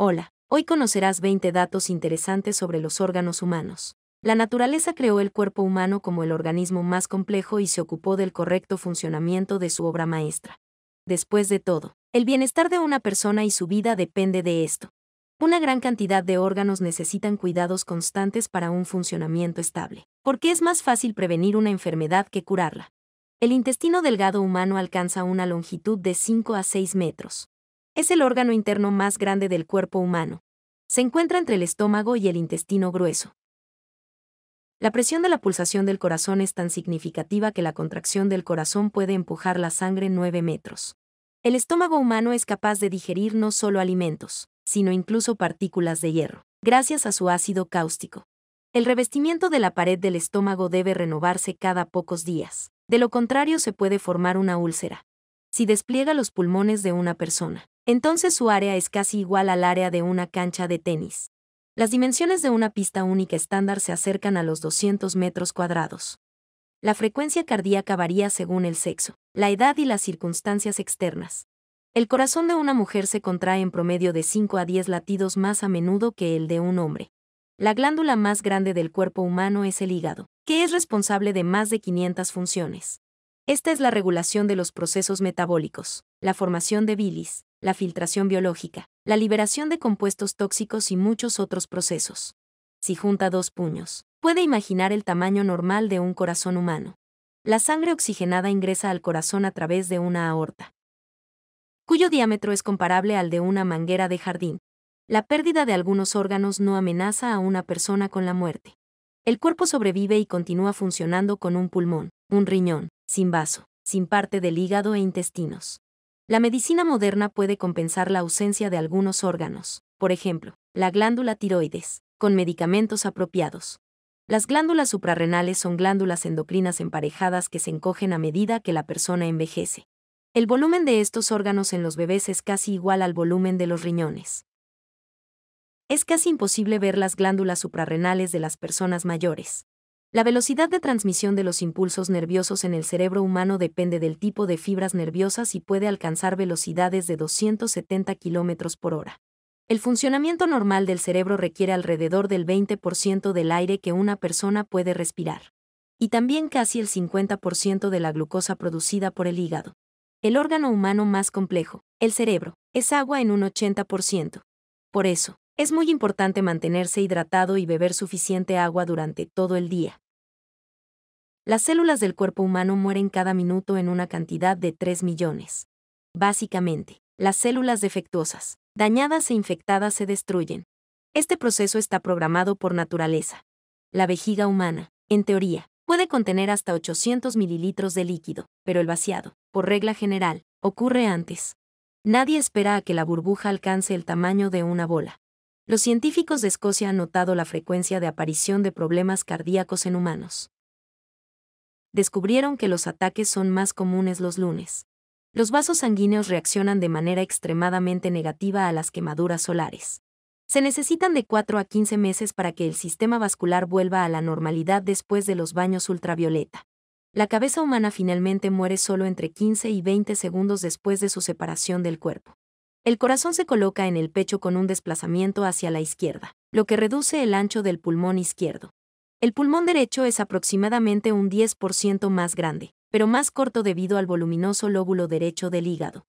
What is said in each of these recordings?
Hola, hoy conocerás 20 datos interesantes sobre los órganos humanos. La naturaleza creó el cuerpo humano como el organismo más complejo y se ocupó del correcto funcionamiento de su obra maestra. Después de todo, el bienestar de una persona y su vida depende de esto. Una gran cantidad de órganos necesitan cuidados constantes para un funcionamiento estable, porque es más fácil prevenir una enfermedad que curarla. El intestino delgado humano alcanza una longitud de 5 a 6 metros, es el órgano interno más grande del cuerpo humano. Se encuentra entre el estómago y el intestino grueso. La presión de la pulsación del corazón es tan significativa que la contracción del corazón puede empujar la sangre nueve metros. El estómago humano es capaz de digerir no solo alimentos, sino incluso partículas de hierro, gracias a su ácido cáustico. El revestimiento de la pared del estómago debe renovarse cada pocos días, de lo contrario se puede formar una úlcera. Si despliega los pulmones de una persona, entonces su área es casi igual al área de una cancha de tenis. Las dimensiones de una pista única estándar se acercan a los 200 metros cuadrados. La frecuencia cardíaca varía según el sexo, la edad y las circunstancias externas. El corazón de una mujer se contrae en promedio de 5 a 10 latidos más a menudo que el de un hombre. La glándula más grande del cuerpo humano es el hígado, que es responsable de más de 500 funciones. Esta es la regulación de los procesos metabólicos, la formación de bilis, la filtración biológica, la liberación de compuestos tóxicos y muchos otros procesos. Si junta dos puños, puede imaginar el tamaño normal de un corazón humano. La sangre oxigenada ingresa al corazón a través de una aorta, cuyo diámetro es comparable al de una manguera de jardín. La pérdida de algunos órganos no amenaza a una persona con la muerte. El cuerpo sobrevive y continúa funcionando con un pulmón, un riñón, sin vaso, sin parte del hígado e intestinos. La medicina moderna puede compensar la ausencia de algunos órganos, por ejemplo, la glándula tiroides, con medicamentos apropiados. Las glándulas suprarrenales son glándulas endocrinas emparejadas que se encogen a medida que la persona envejece. El volumen de estos órganos en los bebés es casi igual al volumen de los riñones. Es casi imposible ver las glándulas suprarrenales de las personas mayores, la velocidad de transmisión de los impulsos nerviosos en el cerebro humano depende del tipo de fibras nerviosas y puede alcanzar velocidades de 270 km por hora. El funcionamiento normal del cerebro requiere alrededor del 20% del aire que una persona puede respirar. Y también casi el 50% de la glucosa producida por el hígado. El órgano humano más complejo, el cerebro, es agua en un 80%. Por eso, es muy importante mantenerse hidratado y beber suficiente agua durante todo el día. Las células del cuerpo humano mueren cada minuto en una cantidad de 3 millones. Básicamente, las células defectuosas, dañadas e infectadas se destruyen. Este proceso está programado por naturaleza. La vejiga humana, en teoría, puede contener hasta 800 mililitros de líquido, pero el vaciado, por regla general, ocurre antes. Nadie espera a que la burbuja alcance el tamaño de una bola, los científicos de Escocia han notado la frecuencia de aparición de problemas cardíacos en humanos. Descubrieron que los ataques son más comunes los lunes. Los vasos sanguíneos reaccionan de manera extremadamente negativa a las quemaduras solares. Se necesitan de 4 a 15 meses para que el sistema vascular vuelva a la normalidad después de los baños ultravioleta. La cabeza humana finalmente muere solo entre 15 y 20 segundos después de su separación del cuerpo. El corazón se coloca en el pecho con un desplazamiento hacia la izquierda, lo que reduce el ancho del pulmón izquierdo. El pulmón derecho es aproximadamente un 10% más grande, pero más corto debido al voluminoso lóbulo derecho del hígado.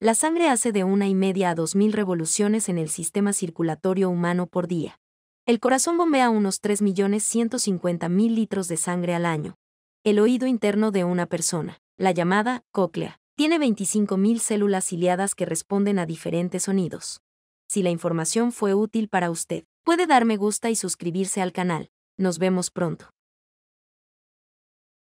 La sangre hace de una y media a mil revoluciones en el sistema circulatorio humano por día. El corazón bombea unos 3.150.000 litros de sangre al año. El oído interno de una persona, la llamada cóclea, tiene 25.000 células ciliadas que responden a diferentes sonidos. Si la información fue útil para usted, puede dar me gusta y suscribirse al canal. Nos vemos pronto.